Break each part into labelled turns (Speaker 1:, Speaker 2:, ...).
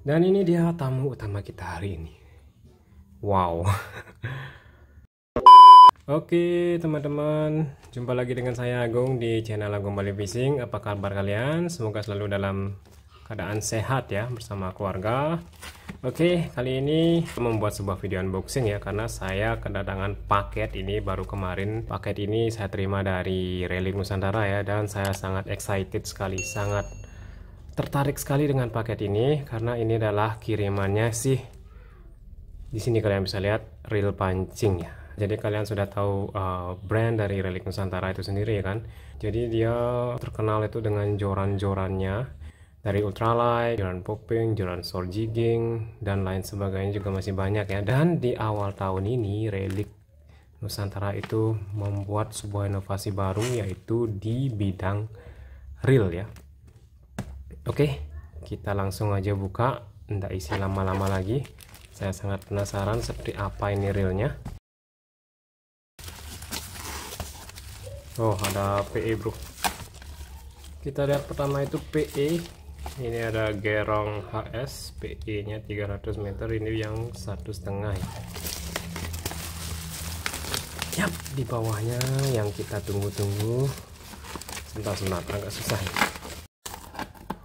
Speaker 1: Dan ini dia tamu utama kita hari ini. Wow. Oke teman-teman, jumpa lagi dengan saya Agung di channel Agung Bali Fishing. Apa kabar kalian? Semoga selalu dalam keadaan sehat ya bersama keluarga. Oke, kali ini membuat sebuah video unboxing ya karena saya kedatangan paket ini baru kemarin. Paket ini saya terima dari Reling Nusantara ya dan saya sangat excited sekali, sangat tertarik sekali dengan paket ini karena ini adalah kirimannya sih di sini kalian bisa lihat reel pancing ya jadi kalian sudah tahu uh, brand dari relik nusantara itu sendiri ya kan jadi dia terkenal itu dengan joran-jorannya dari ultralight, joran popping, joran jigging dan lain sebagainya juga masih banyak ya dan di awal tahun ini relik Nusantara itu membuat sebuah inovasi baru yaitu di bidang reel ya Oke, kita langsung aja buka. tidak isi lama-lama lagi. Saya sangat penasaran seperti apa ini realnya. Oh, ada PE bro. Kita lihat pertama itu PE. Ini ada gerong HS, PE-nya 300 meter. Ini yang satu setengah ya. Yap, di bawahnya yang kita tunggu-tunggu. Sebentar, sebentar, agak susah. Ya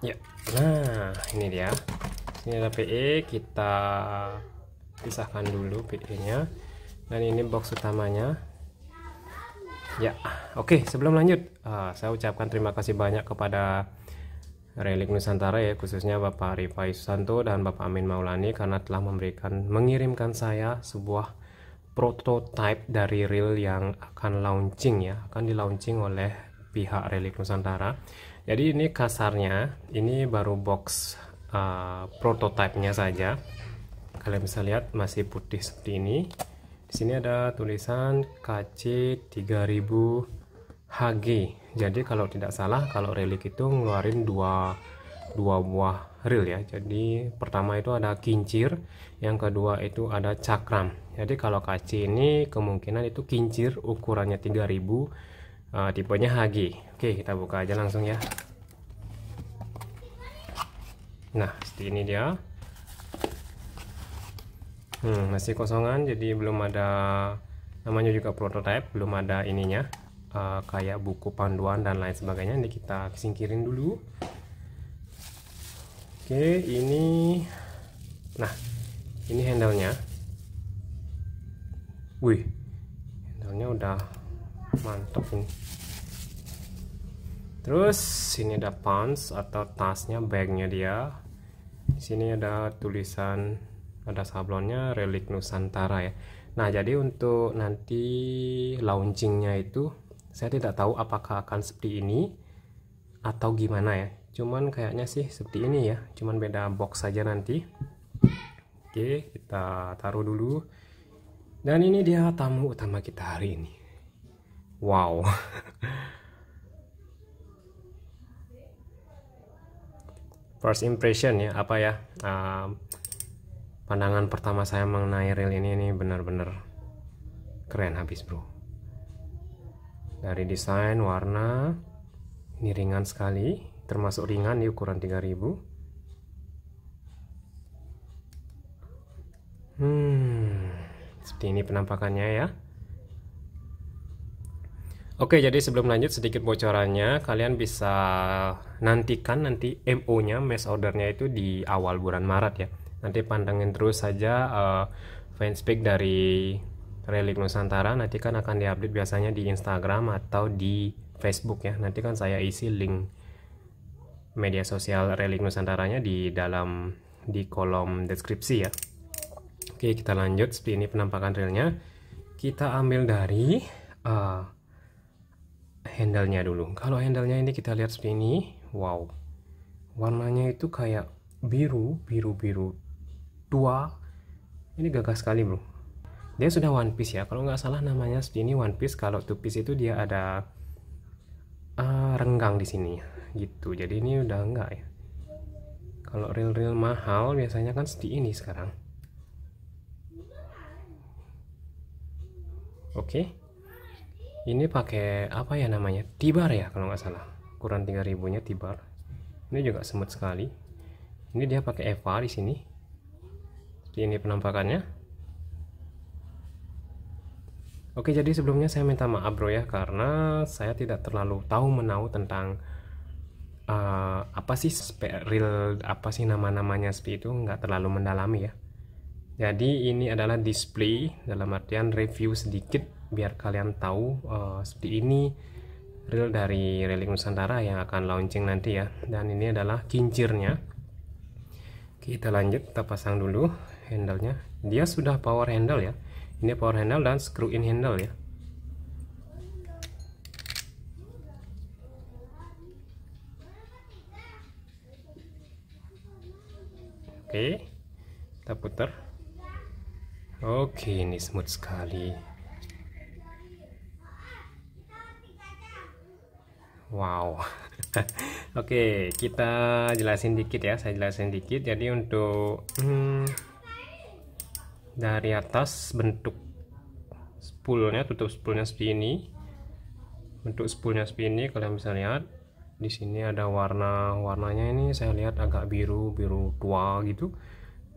Speaker 1: ya nah ini dia ini ada PE kita pisahkan dulu PE nya dan ini box utamanya ya oke sebelum lanjut uh, saya ucapkan terima kasih banyak kepada Relik Nusantara ya khususnya Bapak Rifai Susanto dan Bapak Amin Maulani karena telah memberikan mengirimkan saya sebuah prototype dari reel yang akan launching ya akan dilaunching oleh pihak Relik Nusantara jadi ini kasarnya ini baru box uh, prototipenya saja kalian bisa lihat masih putih seperti ini di sini ada tulisan KC 3000 HG jadi kalau tidak salah kalau relik itu ngeluarin dua dua buah reel ya jadi pertama itu ada kincir yang kedua itu ada cakram jadi kalau KC ini kemungkinan itu kincir ukurannya 3000 uh, tipenya Hagi oke kita buka aja langsung ya nah seperti ini dia hmm, masih kosongan jadi belum ada namanya juga prototype belum ada ininya uh, kayak buku panduan dan lain sebagainya ini kita singkirin dulu oke ini nah ini handle wih handle udah mantap nih terus sini ada pants atau tasnya bagnya dia di sini ada tulisan ada sablonnya relik nusantara ya nah jadi untuk nanti launchingnya itu saya tidak tahu apakah akan seperti ini atau gimana ya cuman kayaknya sih seperti ini ya cuman beda box saja nanti oke kita taruh dulu dan ini dia tamu utama kita hari ini wow first impression ya apa ya uh, pandangan pertama saya mengenai reel ini ini benar-benar keren habis bro dari desain warna ini ringan sekali termasuk ringan di ukuran 3000 hmm seperti ini penampakannya ya Oke, jadi sebelum lanjut sedikit bocorannya, kalian bisa nantikan nanti MO-nya, mass ordernya itu di awal bulan Maret ya. Nanti pantengin terus saja uh, eh, fanspeak dari Relik Nusantara, nanti kan akan diupdate biasanya di Instagram atau di Facebook ya. Nanti kan saya isi link media sosial Relik Nusantaranya di dalam di kolom deskripsi ya. Oke, kita lanjut. Seperti ini penampakan realnya. Kita ambil dari... Uh, handle-nya dulu. Kalau handle-nya ini kita lihat seperti ini, wow. Warnanya itu kayak biru, biru-biru tua. Ini gagah sekali, Bro. Dia sudah one piece ya. Kalau nggak salah namanya seperti ini one piece. Kalau two piece itu dia ada uh, renggang di sini gitu. Jadi ini udah enggak ya. Kalau real-real mahal biasanya kan seperti ini sekarang. Oke. Okay ini pakai apa ya namanya tibar ya kalau nggak salah ukuran 3000 nya tibar ini juga semut sekali ini dia pakai Eva di sini ini penampakannya Oke jadi sebelumnya saya minta maaf bro ya karena saya tidak terlalu tahu menau tentang uh, apa sih real apa sih nama-namanya seperti itu nggak terlalu mendalami ya jadi ini adalah display dalam artian review sedikit biar kalian tahu uh, seperti ini reel dari Relik Nusantara yang akan launching nanti ya dan ini adalah kincirnya kita lanjut kita pasang dulu handle nya dia sudah power handle ya ini power handle dan screw in handle ya oke kita putar oke ini smooth sekali Wow Oke kita jelasin dikit ya saya jelasin dikit jadi untuk hmm, dari atas bentuk spoolnya tutup spoolnya seperti ini bentuk spoolnya seperti ini kalian bisa lihat di sini ada warna warnanya ini saya lihat agak biru biru tua gitu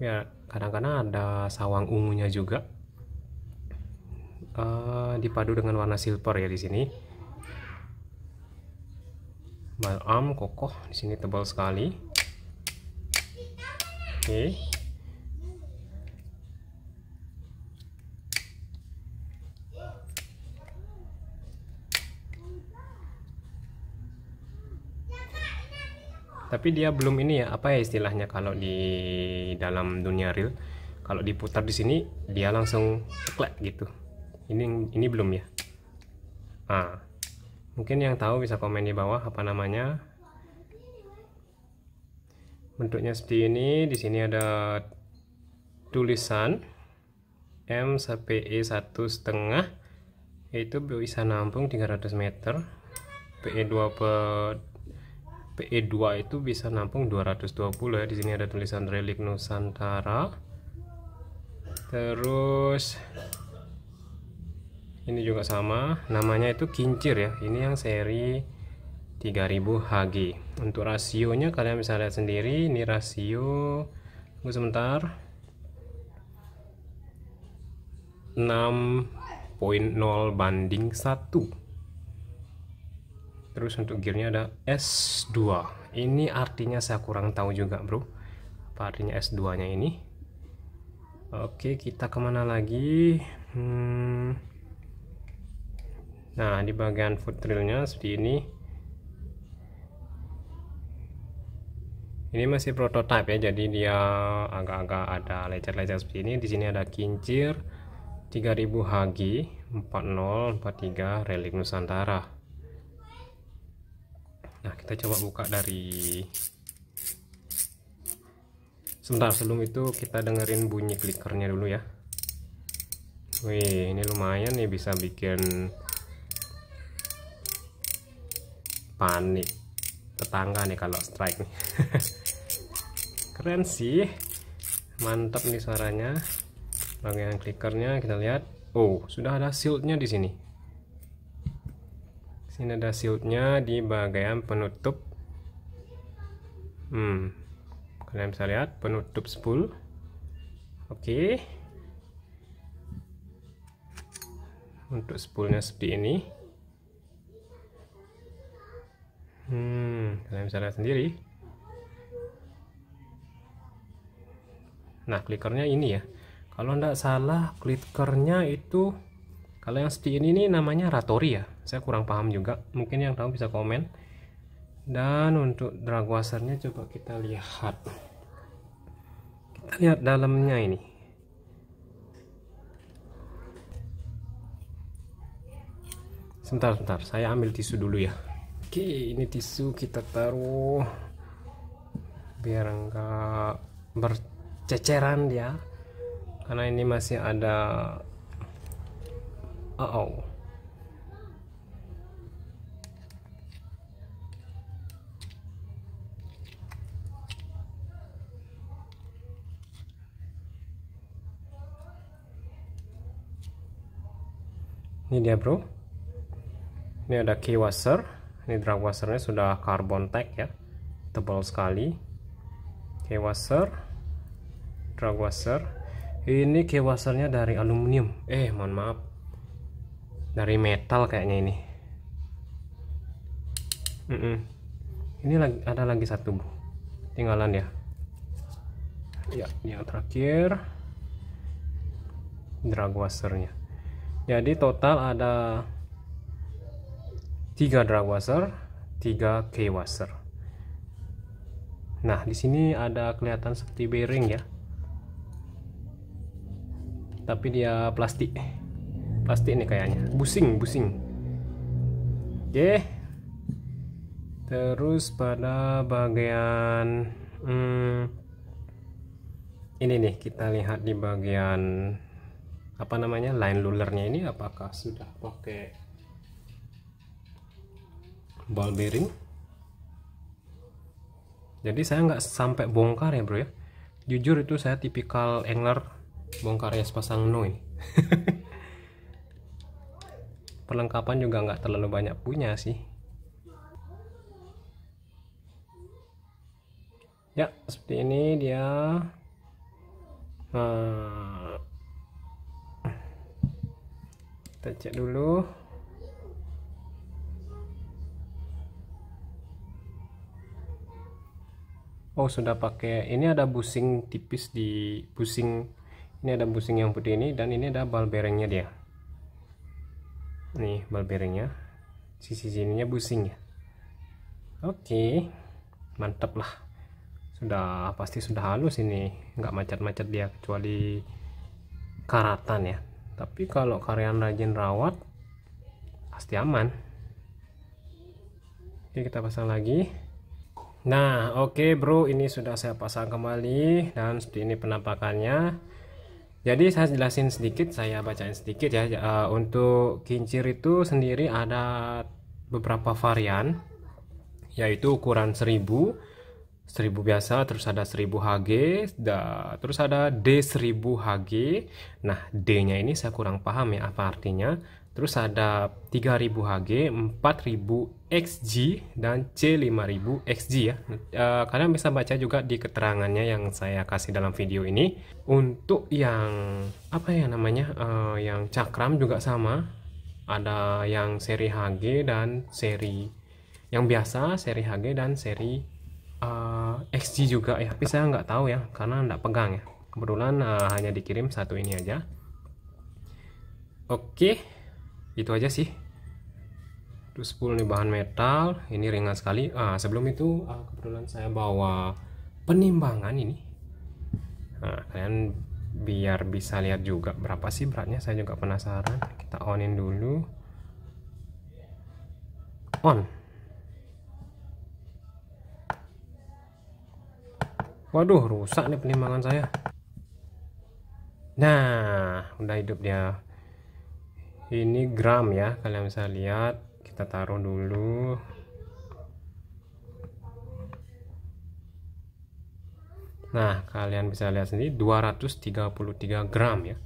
Speaker 1: ya kadang-kadang ada sawang ungunya juga uh, dipadu dengan warna silver ya di sini Balam kokoh di sini tebal sekali oke okay. tapi dia belum ini ya apa ya istilahnya kalau di dalam dunia real kalau diputar di sini dia langsung ceklek gitu ini ini belum ya ah mungkin yang tahu bisa komen di bawah apa namanya bentuknya seperti ini di sini ada tulisan M sampai E satu setengah e e itu bisa nampung 300 meter PE2 pe, PE2 itu bisa nampung 220 ya di sini ada tulisan relik Nusantara terus ini juga sama namanya itu kincir ya ini yang seri 3000 HG untuk rasionya kalian bisa lihat sendiri ini rasio tunggu sebentar 6.0 banding 1 terus untuk gearnya ada S2 ini artinya saya kurang tahu juga bro apa artinya S2 nya ini oke kita kemana lagi hmm, nah di bagian foot trailnya seperti ini ini masih prototipe ya jadi dia agak-agak ada lecet-lecet seperti ini di sini ada kincir 3000 HG 4043 relik Nusantara nah kita coba buka dari sebentar sebelum itu kita dengerin bunyi klikernya dulu ya wih ini lumayan nih bisa bikin panik tetangga nih kalau strike nih keren sih mantap nih suaranya bagian clickernya kita lihat oh sudah ada shieldnya di sini sini ada shieldnya di bagian penutup hmm kalian bisa lihat penutup spool oke okay. untuk spoolnya seperti ini Hmm, kalian bisa lihat sendiri. Nah, klikernya ini ya. Kalau tidak salah, klikernya itu kalau yang seperti ini, ini namanya Ratori ya. Saya kurang paham juga. Mungkin yang tahu bisa komen. Dan untuk dragwasernya coba kita lihat. Kita lihat dalamnya ini. Sebentar, sebentar. Saya ambil tisu dulu ya. Oke, ini tisu kita taruh biar enggak berceceran ya. Karena ini masih ada uh oh. Ini dia, Bro. Ini ada key washer ini drag washernya sudah carbon tag ya tebal sekali key washer drag washer ini key washernya dari aluminium eh mohon maaf dari metal kayaknya ini mm -mm. ini lagi ada lagi satu bu tinggalan ya ya yang terakhir drag washernya jadi total ada 3 drag washer, 3 K washer. Nah, di sini ada kelihatan seperti bearing ya. Tapi dia plastik. Plastik nih kayaknya. Busing, busing. Oke. Terus pada bagian hmm, ini nih kita lihat di bagian apa namanya line lulernya ini apakah sudah pakai ball bearing jadi saya nggak sampai bongkar ya bro ya jujur itu saya tipikal angler ya sepasang noi perlengkapan juga nggak terlalu banyak punya sih ya seperti ini dia nah, kita cek dulu oh sudah pakai ini ada busing tipis di busing ini ada busing yang putih ini dan ini ada bal bearingnya dia nih bal bearingnya sisi sininya busing ya oke okay. mantap lah sudah pasti sudah halus ini nggak macet-macet dia kecuali karatan ya tapi kalau karyawan rajin rawat pasti aman oke kita pasang lagi Nah, oke okay bro, ini sudah saya pasang kembali dan seperti ini penampakannya. Jadi saya jelasin sedikit, saya bacain sedikit ya. ya eh, untuk kincir itu sendiri ada beberapa varian, yaitu ukuran 1000, 1000 biasa, terus ada 1000 HG, terus ada D1000 HG. Nah, D-nya ini saya kurang paham ya apa artinya Terus ada 3000 HG, 4000 XG dan C5000 XG ya. E, kalian bisa baca juga di keterangannya yang saya kasih dalam video ini. Untuk yang apa ya namanya? E, yang cakram juga sama. Ada yang seri HG dan seri yang biasa, seri HG dan seri uh, eh, XG juga ya. Tapi saya nggak tahu ya karena nggak pegang ya. Kebetulan hanya dikirim satu ini aja. Oke. Okay itu aja sih terus full nih bahan metal ini ringan sekali ah sebelum itu ah, kebetulan saya bawa penimbangan ini nah, kalian biar bisa lihat juga berapa sih beratnya saya juga penasaran kita onin dulu on waduh rusak nih penimbangan saya nah udah hidup dia ini gram ya kalian bisa lihat kita taruh dulu nah kalian bisa lihat sendiri 233 gram ya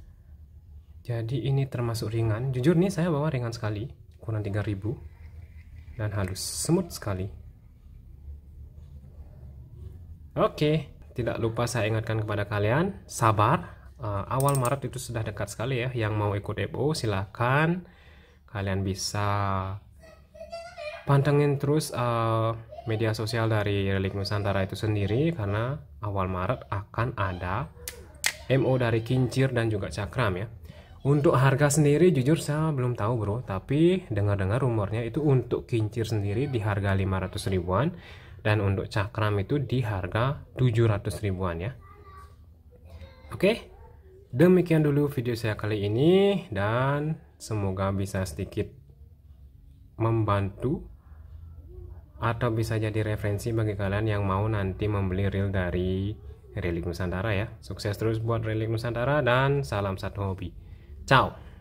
Speaker 1: jadi ini termasuk ringan jujur nih saya bawa ringan sekali kurang 3000 dan halus smooth sekali oke tidak lupa saya ingatkan kepada kalian sabar uh, awal Maret itu sudah dekat sekali ya yang mau ikut EBO silahkan kalian bisa pantengin terus uh, media sosial dari Relik Nusantara itu sendiri karena awal Maret akan ada MO dari Kincir dan juga Cakram ya untuk harga sendiri jujur saya belum tahu bro tapi dengar-dengar rumornya itu untuk Kincir sendiri di harga 500 ribuan dan untuk Cakram itu di harga 700 ribuan ya oke okay? Demikian dulu video saya kali ini dan semoga bisa sedikit membantu atau bisa jadi referensi bagi kalian yang mau nanti membeli reel dari Relik Nusantara ya. Sukses terus buat Relik Nusantara dan salam satu hobi. Ciao.